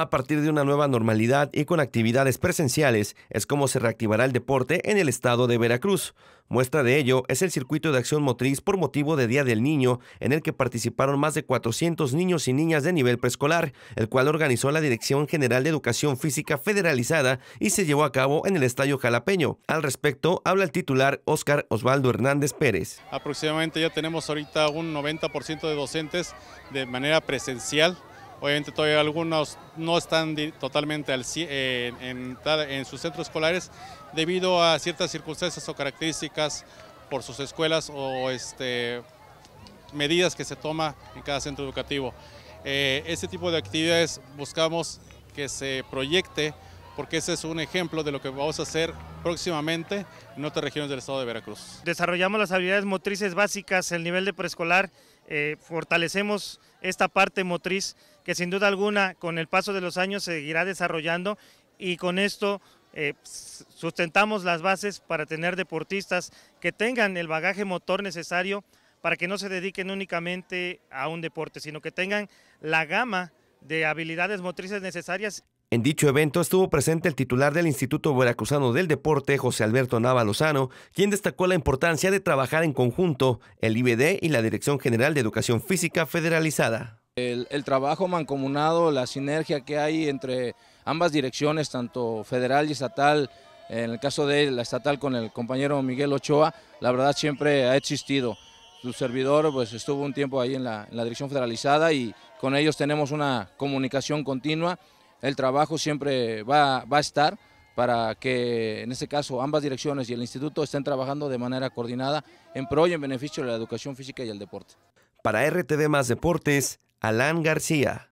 A partir de una nueva normalidad y con actividades presenciales es como se reactivará el deporte en el estado de Veracruz. Muestra de ello es el circuito de acción motriz por motivo de Día del Niño, en el que participaron más de 400 niños y niñas de nivel preescolar, el cual organizó la Dirección General de Educación Física Federalizada y se llevó a cabo en el Estadio Jalapeño. Al respecto, habla el titular Óscar Osvaldo Hernández Pérez. Aproximadamente ya tenemos ahorita un 90% de docentes de manera presencial Obviamente todavía algunos no están totalmente al, eh, en, sus centros escolares debido a ciertas circunstancias o características por sus escuelas o este, medidas que se toma en cada centro educativo. Eh, este tipo de actividades buscamos que se proyecte porque ese es un ejemplo de lo que vamos a hacer próximamente en otras regiones del estado de Veracruz. Desarrollamos las habilidades motrices básicas, el nivel de preescolar eh, fortalecemos esta parte motriz que sin duda alguna con el paso de los años seguirá desarrollando y con esto eh, sustentamos las bases para tener deportistas que tengan el bagaje motor necesario para que no se dediquen únicamente a un deporte, sino que tengan la gama de habilidades motrices necesarias. En dicho evento estuvo presente el titular del Instituto Veracruzano del Deporte, José Alberto Nava Lozano, quien destacó la importancia de trabajar en conjunto el IBD y la Dirección General de Educación Física Federalizada. El, trabajo mancomunado, la sinergia que hay entre ambas direcciones, tanto federal y estatal, en el caso de la estatal con el compañero Miguel Ochoa, la verdad siempre ha existido. Su servidor pues, estuvo un tiempo ahí la, en la dirección federalizada y con ellos tenemos una comunicación continua el trabajo siempre va, a estar para que en este caso ambas direcciones y el instituto estén trabajando de manera coordinada en pro y en beneficio de la educación física y el deporte. Para RTV Más Deportes, Alan García.